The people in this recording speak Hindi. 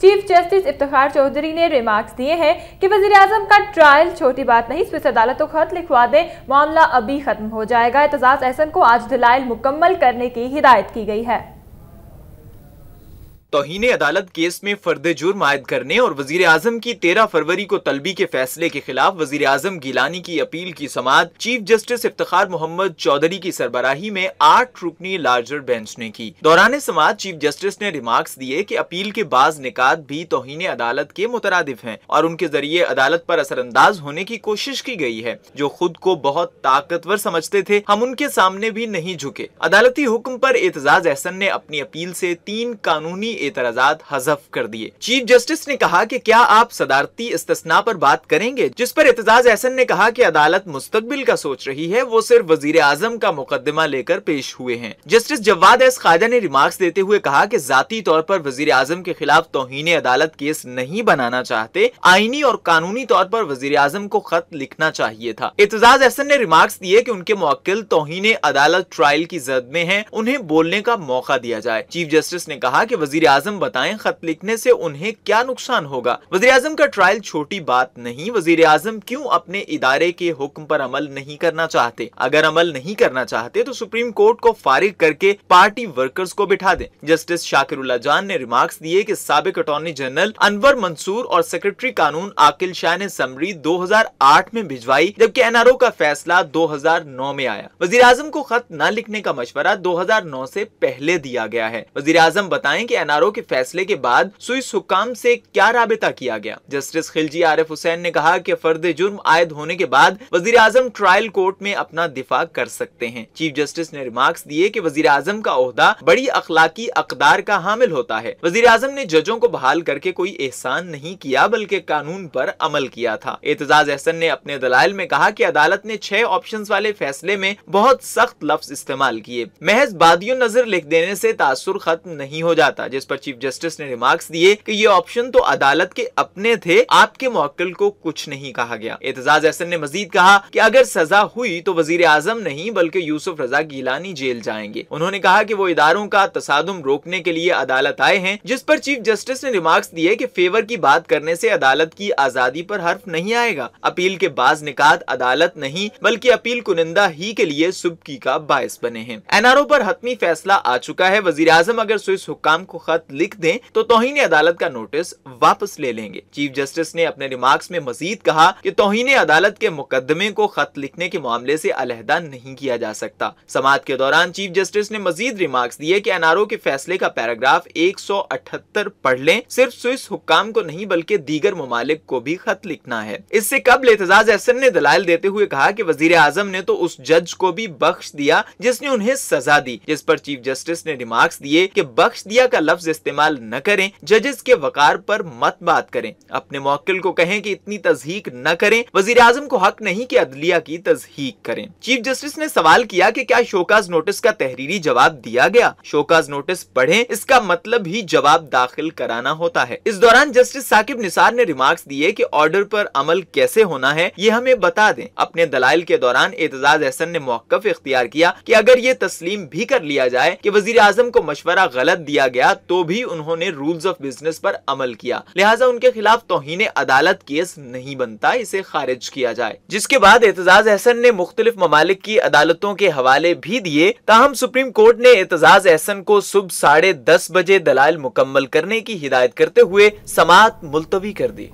चीफ जस्टिस इफ्तार चौधरी ने रिमार्क्स दिए हैं कि वजीर अजम का ट्रायल छोटी बात नहीं स्विस अदालत को खत लिखवा दें मामला अभी खत्म हो जाएगा एतजाज एहसन को आज दलाइल मुकम्मल करने की हिदायत की गई है तोहन अदालत केस में फर्द जुर्म आयद करने और वजीर आजम की तेरह फरवरी को तलबी के फैसले के खिलाफ वजीर आजम गिलानी की अपील की समात चीफ जस्टिस इफ्तार मोहम्मद चौधरी की सरबराही में आठ रुकनी लार्जर बेंच ने की दौरान समात चीफ जस्टिस ने रिमार्क्स दिए की अपील के बाद निकात भी तोहन अदालत के मुतरद है और उनके जरिए अदालत आरोप असरअंदाज होने की कोशिश की गयी है जो खुद को बहुत ताकतवर समझते थे हम उनके सामने भी नहीं झुके अदालती हुक्म आरोप एतजाज एहसन ने अपनी अपील ऐसी तीन कानूनी एतराजात हजफ कर दिए चीफ जस्टिस ने कहा की क्या आप सदारती इस्तना पर बात करेंगे जिस पर एतजाज एहसन ने कहा की अदालत मुस्तबिल का सोच रही है वो सिर्फ वजीर आजम का मुकदमा लेकर पेश हुए हैं जस्टिस जवाद एस खाजा ने रिमार्क्स देते हुए कहा की जाती तौर पर वजीर आजम के खिलाफ तोहिने अदालत केस नहीं बनाना चाहते आईनी और कानूनी तौर पर वजीर आजम को खत लिखना चाहिए था एतजाज एहसन ने रिमार्क्स दिए की उनके मौकिल तोहिने अदालत ट्रायल की जद में है उन्हें बोलने का मौका दिया जाए चीफ जस्टिस ने कहा की वजीर आजम बताए खत लिखने से उन्हें क्या नुकसान होगा वजी अजम का ट्रायल छोटी बात नहीं वजीर अजम क्यूँ अपने इदारे के हुक्म पर अमल नहीं करना चाहते अगर अमल नहीं करना चाहते तो सुप्रीम कोर्ट को फारिग करके पार्टी वर्कर्स को बिठा दे जस्टिस शाकिर जान ने रिमार्क दिए की सबक अटॉर्नी जनरल अनवर मंसूर और सेक्रेटरी कानून आकिल शाह ने समरी दो हजार आठ में भिजवाई जबकि एन आर ओ का फैसला दो हजार नौ में आया वजी आजम को खत न लिखने का मशवरा दो हजार नौ से पहले दिया गया है वजी आजम की एन आर सरकारों के फैसले के बाद स्विस हुकाम से क्या राबता किया गया जस्टिस खिलजी आरिफ हुसैन ने कहा की फर्द जुर्म आयद होने के बाद वजीर आजम ट्रायल कोर्ट में अपना दिफा कर सकते हैं चीफ जस्टिस ने रिमार्क दिए की वजीर आजम का अहदा बड़ी अखलाकी अकदार का हामिल होता है वजीर आजम ने जजों को बहाल करके कोई एहसान नहीं किया बल्कि कानून पर अमल किया था एतजाज अहसन ने अपने दलाल में कहा कि अदालत ने छह ऑप्शन वाले फैसले में बहुत सख्त लफ्ज इस्तेमाल किए महज बादियों नजर लिख देने से तासुर खत्म नहीं हो जाता जिस पर चीफ जस्टिस ने रिमार्क्स दिए कि ये ऑप्शन तो अदालत के अपने थे आपके मोकिल को कुछ नहीं कहा गया एतजाज एहसन ने मजीद कहा कि अगर सजा हुई तो वजीर आजम नहीं बल्कि यूसुफ रजा गीलानी जेल जाएंगे उन्होंने कहा कि वो इदारों का तसादम रोकने के लिए अदालत आए हैं जिस पर चीफ जस्टिस ने रिमार्क्स दिए कि फेवर की बात करने से अदालत की आजादी पर हर्फ नहीं आएगा अपील के बाद निकात अदालत नहीं बल्कि अपील कुनिंदा ही के लिए सुबकी का बायस बने हैं एनआरओ पर हतमी फैसला आ चुका है वजीर आजम अगर स्विस हुक्म को खत खत लिख दें तो तोहनी अदालत का नोटिस वापस ले लेंगे चीफ जस्टिस ने अपने रिमार्क्स में मजीद कहा कि तोहनी अदालत के मुकदमे को खत लिखने के मामले से अलहदा नहीं किया जा सकता समाज के दौरान चीफ जस्टिस ने मजीद रिमार्क्स दिए की एनआरओ के फैसले का पैराग्राफ एक सौ अठहत्तर पढ़ लें सिर्फ स्विस हुक्काम को नहीं बल्कि दीगर ममालिक को भी खत लिखना है इससे कबल एतजाज एहसन ने दलाल देते हुए कहा की वजीर आजम ने तो उस जज को भी बख्श दिया जिसने उन्हें सजा दी जिस पर चीफ जस्टिस ने रिमार्क्स दिए कि बख्श दिया का लफ्ज इस्तेमाल न करें जजेस के वकार पर मत बात करें अपने मौकिल को कहें कि इतनी तजहीक न करें वजीर आजम को हक नहीं कि अदलिया की तजहीक करें चीफ जस्टिस ने सवाल किया कि क्या शोकाज नोटिस का तहरीरी जवाब दिया गया शोकाज नोटिस पढ़े इसका मतलब ही जवाब दाखिल कराना होता है इस दौरान जस्टिस साकिब निसार ने रिमार्क्स दिए कि ऑर्डर पर अमल कैसे होना है ये हमें बता दें अपने दलाल के दौरान एतजाज अहसन ने मौकफ इख्तियार किया कि अगर ये तस्लीम भी कर लिया जाए कि वजीर आजम को मशवरा गलत दिया गया तो भी उन्होंने रूल्स ऑफ बिजनेस पर अमल किया लिहाजा उनके खिलाफ तोहन अदालत केस नहीं बनता इसे खारिज किया जाए जिसके बाद एतजाज अहसन ने मुख्तलिफ ममालिक की अदालतों के हवाले भी दिए ताहम सुप्रीम कोर्ट ने एतजाज अहसन को सुबह साढ़े दस बजे दलाल मुकम्मल करने की हिदायत करते हुए समात मुलतवी कर दी